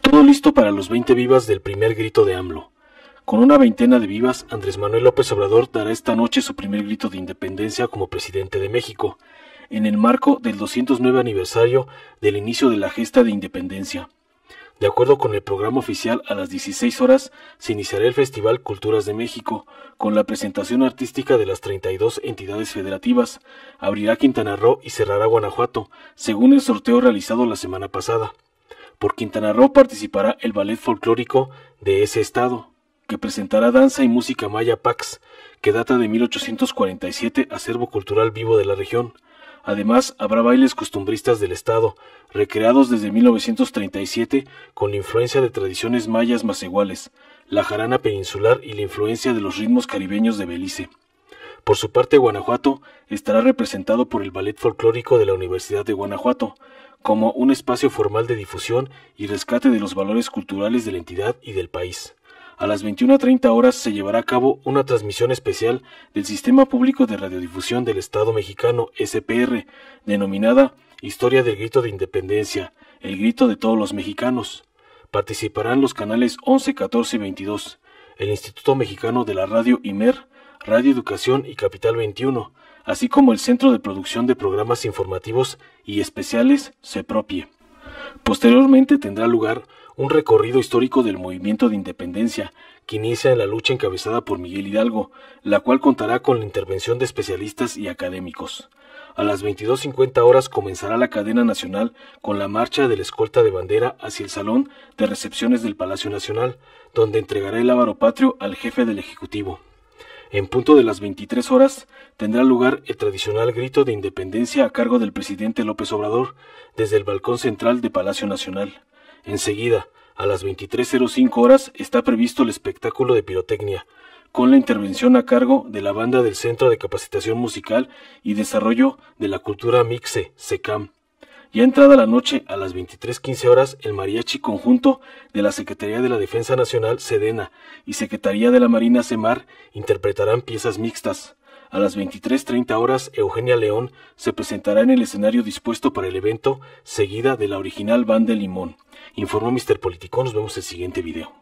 Todo listo para los 20 vivas del primer grito de AMLO. Con una veintena de vivas, Andrés Manuel López Obrador dará esta noche su primer grito de independencia como presidente de México, en el marco del 209 aniversario del inicio de la gesta de independencia. De acuerdo con el programa oficial, a las 16 horas se iniciará el Festival Culturas de México, con la presentación artística de las 32 entidades federativas. Abrirá Quintana Roo y cerrará Guanajuato, según el sorteo realizado la semana pasada. Por Quintana Roo participará el ballet folclórico de ese estado, que presentará danza y música maya Pax, que data de 1847, acervo cultural vivo de la región. Además, habrá bailes costumbristas del Estado, recreados desde 1937 con la influencia de tradiciones mayas más iguales, la jarana peninsular y la influencia de los ritmos caribeños de Belice. Por su parte, Guanajuato estará representado por el Ballet Folclórico de la Universidad de Guanajuato, como un espacio formal de difusión y rescate de los valores culturales de la entidad y del país. A las 21.30 horas se llevará a cabo una transmisión especial del Sistema Público de Radiodifusión del Estado Mexicano SPR, denominada Historia del Grito de Independencia, el grito de todos los mexicanos. Participarán los canales 11, 14 y 22, el Instituto Mexicano de la Radio IMER, Radio Educación y Capital 21, así como el Centro de Producción de Programas Informativos y Especiales, se propie. Posteriormente tendrá lugar un recorrido histórico del movimiento de independencia, que inicia en la lucha encabezada por Miguel Hidalgo, la cual contará con la intervención de especialistas y académicos. A las 22.50 horas comenzará la cadena nacional con la marcha de la escolta de bandera hacia el salón de recepciones del Palacio Nacional, donde entregará el ávaro patrio al jefe del Ejecutivo. En punto de las 23 horas tendrá lugar el tradicional grito de independencia a cargo del presidente López Obrador desde el balcón central de Palacio Nacional. Enseguida, a las 23.05 horas, está previsto el espectáculo de pirotecnia, con la intervención a cargo de la banda del Centro de Capacitación Musical y Desarrollo de la Cultura Mixe, SECAM. Ya entrada la noche, a las 23.15 horas, el mariachi conjunto de la Secretaría de la Defensa Nacional, Sedena, y Secretaría de la Marina, Semar, interpretarán piezas mixtas. A las 23.30 horas, Eugenia León se presentará en el escenario dispuesto para el evento, seguida de la original banda Limón. Informó Mr. Politicón, nos vemos en el siguiente video.